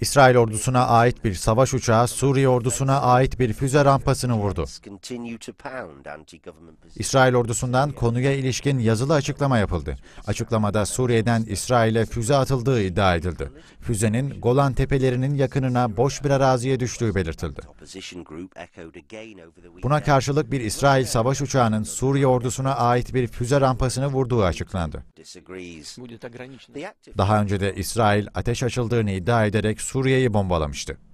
İsrail ordusuna ait bir savaş uçağı Suriye ordusuna ait bir füze rampasını vurdu. İsrail ordusundan konuya ilişkin yazılı açıklama yapıldı. Açıklamada Suriye'den İsrail'e füze atıldığı iddia edildi. Füzenin Golan Tepelerinin yakınına boş bir araziye düştüğü belirtildi. Buna karşılık bir İsrail savaş uçağının Suriye ordusuna ait bir füze rampasını vurduğu açıklandı. Daha önce de İsrail ateş açıldığını iddia ederek Suriye'yi bombalamıştı.